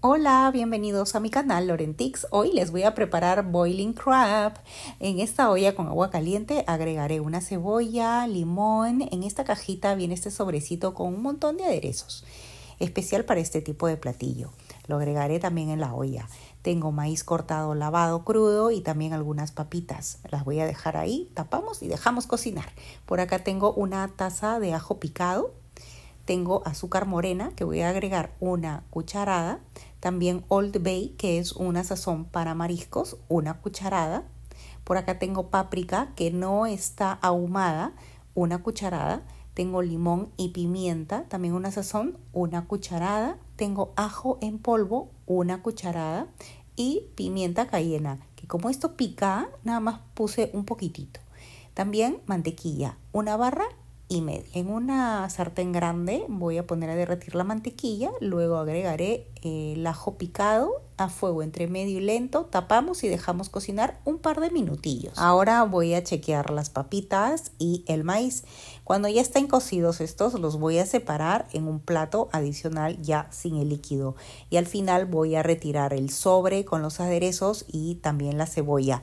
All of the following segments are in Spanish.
Hola, bienvenidos a mi canal Lorentix. Hoy les voy a preparar boiling crab. En esta olla con agua caliente agregaré una cebolla, limón. En esta cajita viene este sobrecito con un montón de aderezos, especial para este tipo de platillo. Lo agregaré también en la olla. Tengo maíz cortado, lavado, crudo y también algunas papitas. Las voy a dejar ahí, tapamos y dejamos cocinar. Por acá tengo una taza de ajo picado tengo azúcar morena, que voy a agregar una cucharada. También Old Bay, que es una sazón para mariscos, una cucharada. Por acá tengo páprica, que no está ahumada, una cucharada. Tengo limón y pimienta, también una sazón, una cucharada. Tengo ajo en polvo, una cucharada. Y pimienta cayena, que como esto pica, nada más puse un poquitito. También mantequilla, una barra y En una sartén grande voy a poner a derretir la mantequilla, luego agregaré eh, el ajo picado a fuego entre medio y lento, tapamos y dejamos cocinar un par de minutillos. Ahora voy a chequear las papitas y el maíz. Cuando ya estén cocidos estos, los voy a separar en un plato adicional ya sin el líquido. Y al final voy a retirar el sobre con los aderezos y también la cebolla.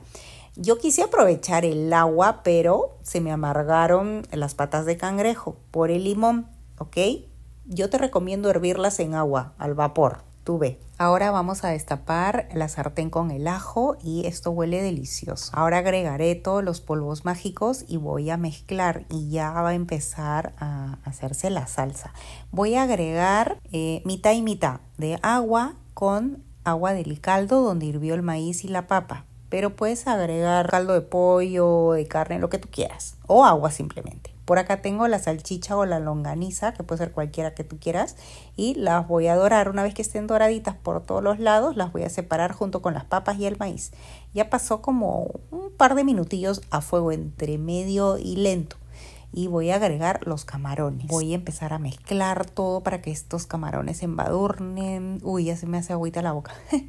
Yo quise aprovechar el agua, pero se me amargaron las patas de cangrejo por el limón, ¿ok? Yo te recomiendo hervirlas en agua, al vapor, tú Ahora vamos a destapar la sartén con el ajo y esto huele delicioso. Ahora agregaré todos los polvos mágicos y voy a mezclar y ya va a empezar a hacerse la salsa. Voy a agregar eh, mitad y mitad de agua con agua del caldo donde hirvió el maíz y la papa pero puedes agregar caldo de pollo, de carne, lo que tú quieras, o agua simplemente. Por acá tengo la salchicha o la longaniza, que puede ser cualquiera que tú quieras, y las voy a dorar. Una vez que estén doraditas por todos los lados, las voy a separar junto con las papas y el maíz. Ya pasó como un par de minutillos a fuego entre medio y lento y voy a agregar los camarones. Voy a empezar a mezclar todo para que estos camarones se embadurnen. Uy, ya se me hace agüita la boca.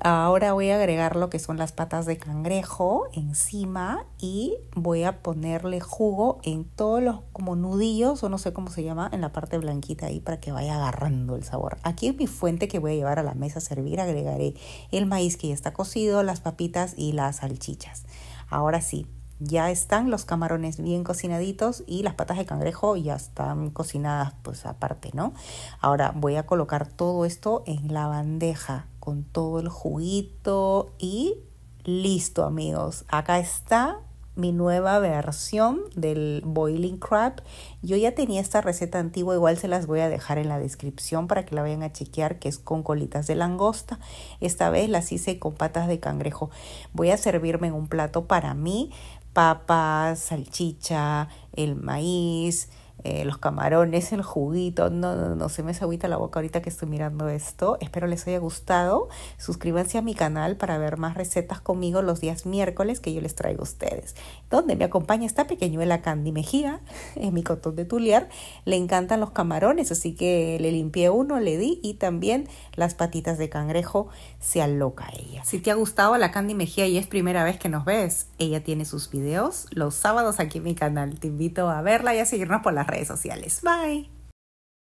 Ahora voy a agregar lo que son las patas de cangrejo encima y voy a ponerle jugo en todos los como nudillos o no sé cómo se llama en la parte blanquita ahí para que vaya agarrando el sabor. Aquí es mi fuente que voy a llevar a la mesa a servir. Agregaré el maíz que ya está cocido, las papitas y las salchichas. Ahora sí, ya están los camarones bien cocinaditos y las patas de cangrejo ya están cocinadas pues aparte, ¿no? Ahora voy a colocar todo esto en la bandeja con todo el juguito y listo amigos, acá está mi nueva versión del boiling crab. Yo ya tenía esta receta antigua, igual se las voy a dejar en la descripción para que la vayan a chequear, que es con colitas de langosta. Esta vez las hice con patas de cangrejo. Voy a servirme en un plato para mí, papas, salchicha, el maíz, eh, los camarones, el juguito. No, no, no, se me agüita la boca ahorita que estoy mirando esto. Espero les haya gustado. Suscríbanse a mi canal para ver más recetas conmigo los días miércoles que yo les traigo a ustedes. Donde me acompaña esta pequeñuela Candy Mejía, en mi cotón de Tuliar. Le encantan los camarones, así que le limpié uno, le di y también las patitas de cangrejo. Se aloca ella. Si te ha gustado la Candy Mejía y es primera vez que nos ves, ella tiene sus videos los sábados aquí en mi canal. Te invito a verla y a seguirnos por la redes sociales. Bye.